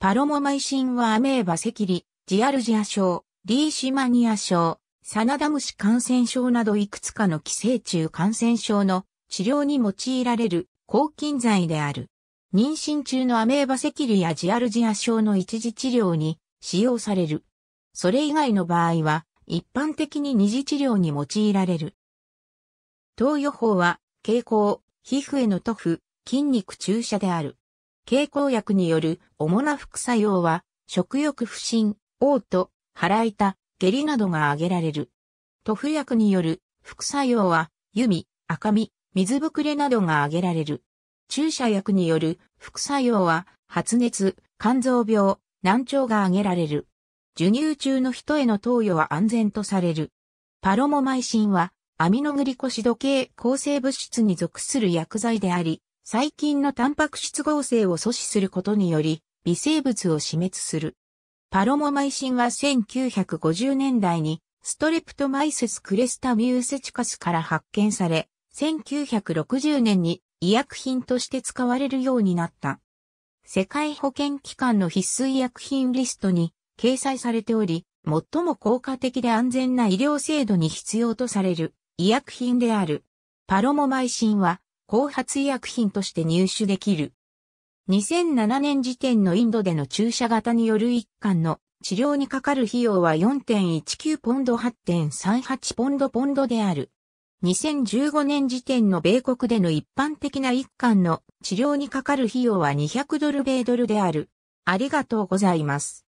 パロモマイシンはアメーバ赤痢、ジアルジア症、リーシマニア症、サナダムシ感染症などいくつかの寄生虫感染症の治療に用いられる抗菌剤である。妊娠中のアメーバ赤痢やジアルジア症の一時治療に使用される。それ以外の場合は一般的に二次治療に用いられる。投与法は、蛍光、皮膚への塗布、筋肉注射である。経口薬による主な副作用は、食欲不振、嘔吐、腹痛、下痢などが挙げられる。塗布薬による副作用は、弓、赤み、水ぶくれなどが挙げられる。注射薬による副作用は、発熱、肝臓病、難聴が挙げられる。授乳中の人への投与は安全とされる。パロモマイシンは、アミノグリコシド系抗生物質に属する薬剤であり、細菌のタンパク質合成を阻止することにより、微生物を死滅する。パロモマイシンは1950年代にストレプトマイセスクレスタミューセチカスから発見され、1960年に医薬品として使われるようになった。世界保健機関の必須医薬品リストに掲載されており、最も効果的で安全な医療制度に必要とされる医薬品である。パロモマイシンは後発医薬品として入手できる。2007年時点のインドでの注射型による一貫の治療にかかる費用は4.19ポンド8.38ポンドポンドである。2015年時点の米国での一般的な一貫の治療にかかる費用は200ドル米ドルである。ありがとうございます。